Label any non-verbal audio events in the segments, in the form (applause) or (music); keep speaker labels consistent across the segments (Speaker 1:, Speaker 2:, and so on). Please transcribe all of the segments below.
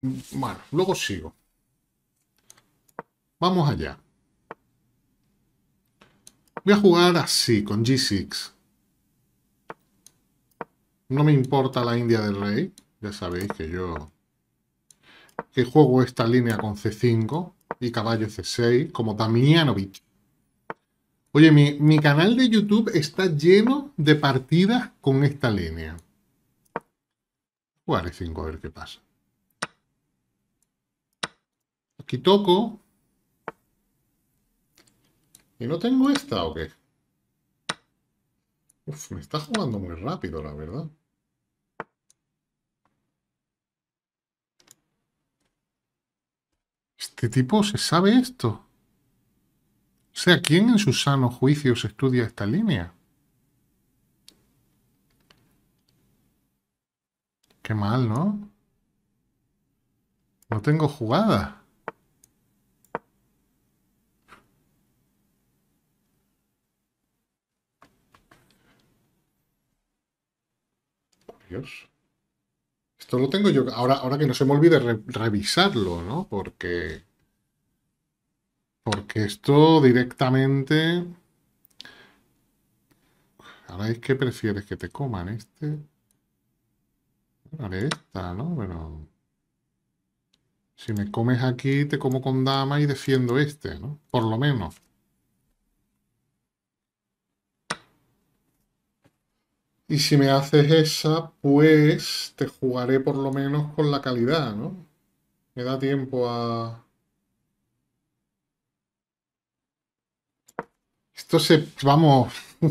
Speaker 1: Bueno, luego sigo. Vamos allá. Voy a jugar así, con G6. No me importa la India del Rey. Ya sabéis que yo... Que juego esta línea con C5 y caballo C6, como Damianovich. Oye, mi, canal de YouTube está lleno de partidas con esta línea. e 5 a ver qué pasa. Aquí toco. ¿Y no tengo esta o qué? Uf, me está jugando muy rápido, la verdad. Este tipo se sabe esto. O sea, ¿quién en sus sano juicios estudia esta línea? Qué mal, ¿no? No tengo jugada. Dios. Esto lo tengo yo. Ahora, ahora que no se me olvide revisarlo, ¿no? Porque. Porque esto directamente. Ahora es que prefieres que te coman este. Vale, esta, ¿no? Bueno. Si me comes aquí, te como con dama y defiendo este, ¿no? Por lo menos. Y si me haces esa, pues te jugaré por lo menos con la calidad, ¿no? Me da tiempo a... Esto se... Vamos... (laughs)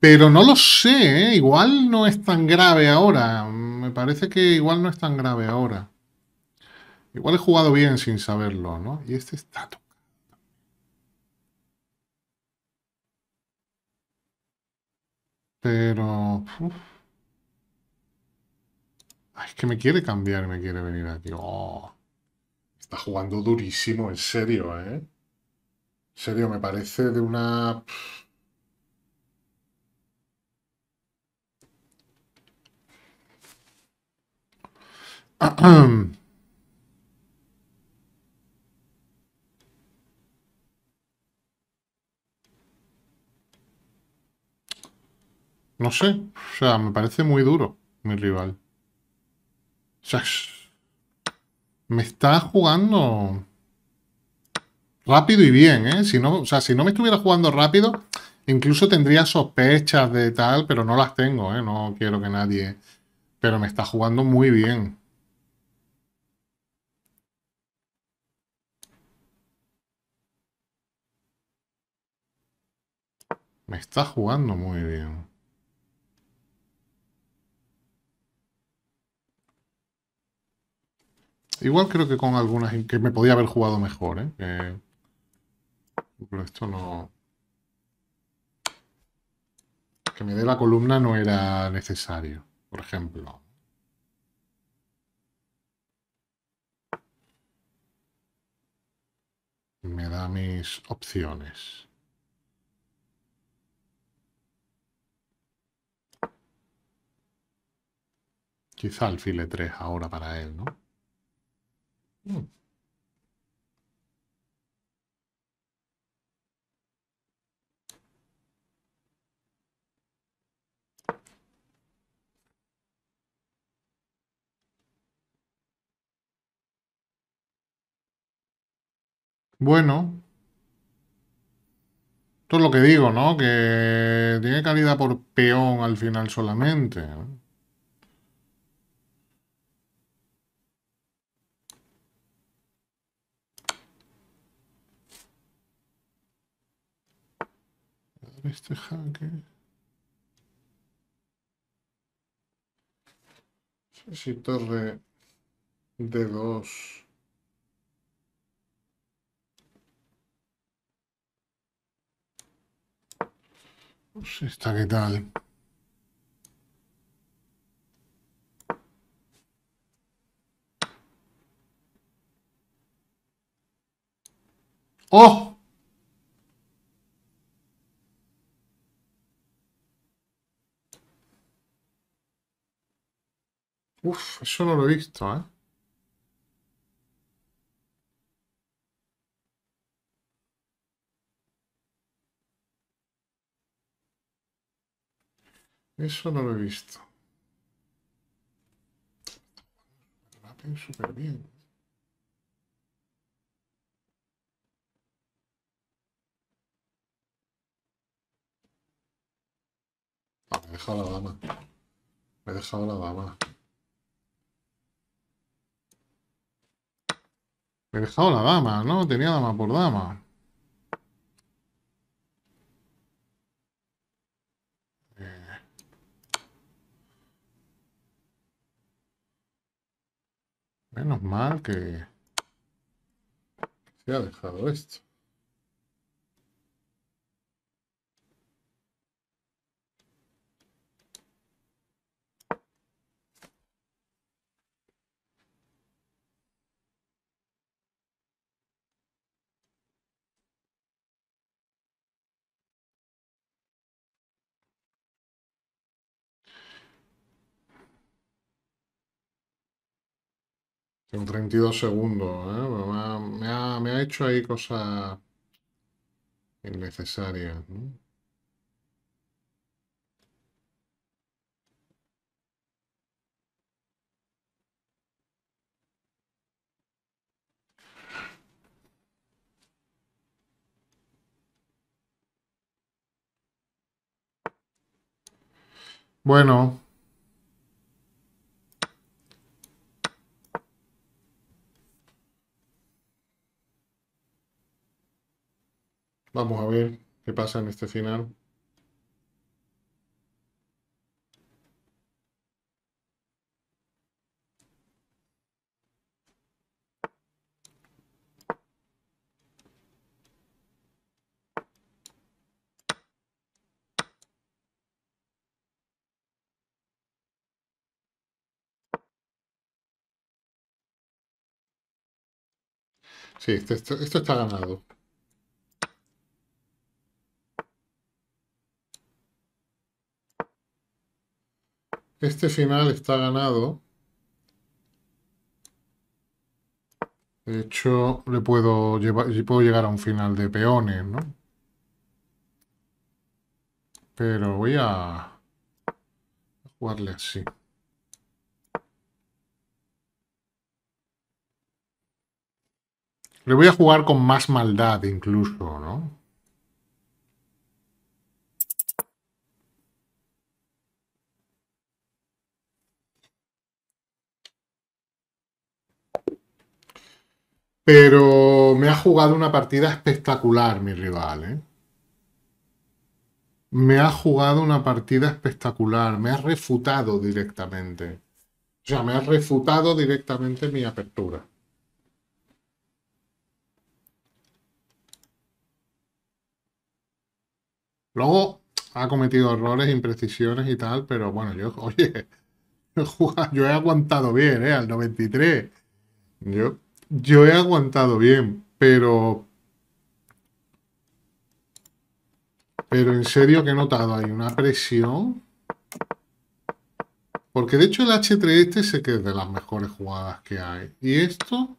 Speaker 1: Pero no lo sé, ¿eh? Igual no es tan grave ahora. Me parece que igual no es tan grave ahora. Igual he jugado bien sin saberlo, ¿no? Y este estatus. Pero... es que me quiere cambiar, me quiere venir aquí. Oh. está jugando durísimo, en serio, ¿eh? En serio, me parece de una... (clears throat) No sé, o sea, me parece muy duro mi rival. O sea, me está jugando rápido y bien, ¿eh? Si no, o sea, si no me estuviera jugando rápido, incluso tendría sospechas de tal, pero no las tengo, ¿eh? No quiero que nadie... Pero me está jugando muy bien. Me está jugando muy bien. Igual creo que con algunas que me podía haber jugado mejor, ¿eh? pero esto no... Que me dé la columna no era necesario, por ejemplo. Me da mis opciones. Quizá alfile 3 ahora para él, ¿no? Bueno, esto es lo que digo, ¿no? Que tiene calidad por peón al final solamente. ¿no? este jaque. Si torre D2. Pues esta qué tal. ¡Oh! Uf, eso no lo he visto, ¿eh? Eso no lo he visto. súper bien. Ah, me he dejado la dama. Me he dejado la dama. He dejado la dama, ¿no? Tenía dama por dama. Eh. Menos mal que se ha dejado esto. Son 32 segundos, ¿eh? me, me, ha, me ha, hecho ahí cosas innecesarias, ¿no? Bueno, Vamos a ver qué pasa en este final. Sí, esto, esto este está ganado. Este final está ganado. De hecho, le puedo, llevar, puedo llegar a un final de peones, ¿no? Pero voy a jugarle así. Le voy a jugar con más maldad incluso, ¿no? Pero me ha jugado una partida espectacular mi rival, ¿eh? Me ha jugado una partida espectacular, me ha refutado directamente. O sea, me ha refutado directamente mi apertura. Luego ha cometido errores, imprecisiones y tal, pero bueno, yo, (laughs) oye, yo he aguantado bien, ¿eh? Al 93. Yo yo he aguantado bien, pero... Pero en serio que he notado hay una presión. Porque de hecho el H3 este sé que es de las mejores jugadas que hay. Y esto...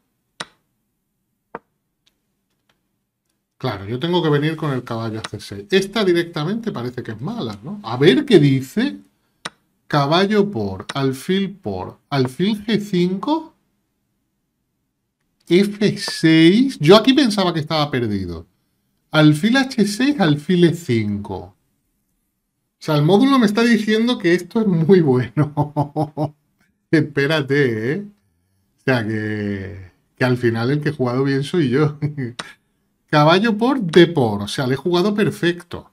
Speaker 1: Claro, yo tengo que venir con el caballo a C6. Esta directamente parece que es mala, ¿no? A ver qué dice. Caballo por, alfil por, alfil G5 F6. Yo aquí pensaba que estaba perdido. Alfil H6, alfil E5. O sea, el módulo me está diciendo que esto es muy bueno. (laughs) Espérate, ¿eh? O sea, que, que al final el que he jugado bien soy yo. (laughs) Caballo por depor. O sea, le he jugado perfecto.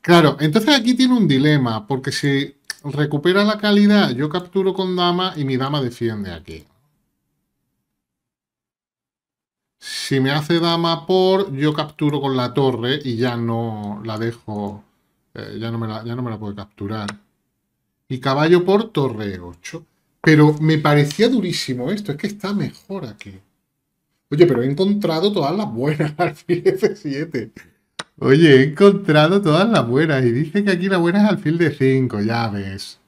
Speaker 1: Claro, entonces aquí tiene un dilema, porque si recupera la calidad, yo capturo con dama y mi dama defiende aquí. Si me hace dama por, yo capturo con la torre y ya no la dejo, eh, ya, no me la, ya no me la puedo capturar. Y caballo por torre 8. Pero me parecía durísimo esto, es que está mejor aquí. Oye, pero he encontrado todas las buenas (laughs) alfil de 7 Oye, he encontrado todas las buenas y dice que aquí la buena es alfil de 5, ya ves.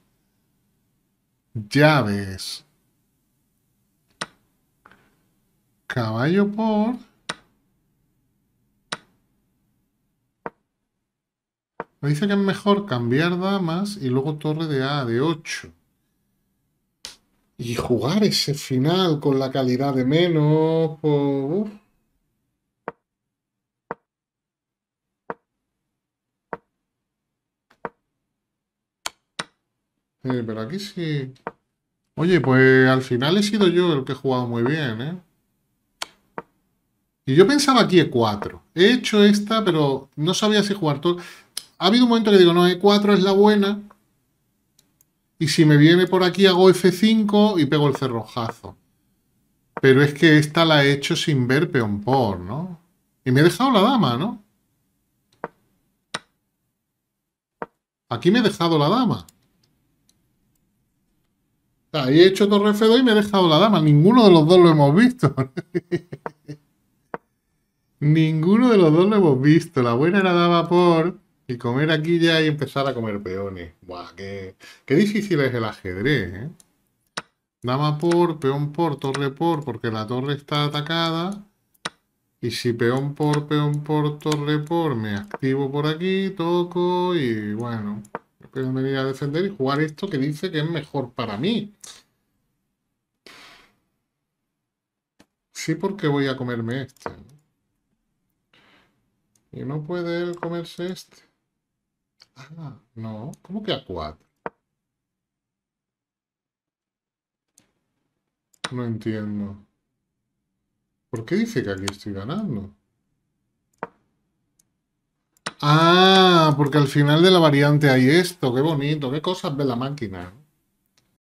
Speaker 1: Ya ves. caballo por... Me dice que es mejor cambiar damas y luego torre de A de 8. Y jugar ese final con la calidad de menos... Pues, eh, pero aquí sí... Oye, pues al final he sido yo el que he jugado muy bien, ¿eh? Y yo pensaba aquí E4. He hecho esta, pero no sabía si jugar todo. Ha habido un momento que digo, no, E4 es la buena. Y si me viene por aquí hago F5 y pego el cerrojazo. Pero es que esta la he hecho sin ver peón por, ¿no? Y me he dejado la dama, ¿no? Aquí me he dejado la dama. Ahí he hecho torre F2 y me he dejado la dama. Ninguno de los dos lo hemos visto. (laughs) Ninguno de los dos lo hemos visto. La buena era daba por y comer aquí ya y empezar a comer peones. qué, difícil es el ajedrez, ¿eh? Dama por, peón por, torre por, porque la torre está atacada. Y si peón por, peón por, torre por, me activo por aquí, toco y bueno. me voy a defender y jugar esto que dice que es mejor para mí. Sí, porque voy a comerme este. Y no puede él comerse este. Ah, no. ¿Cómo que a No entiendo. ¿Por qué dice que aquí estoy ganando? Ah, porque al final de la variante hay esto. Qué bonito. Qué cosas ve la máquina.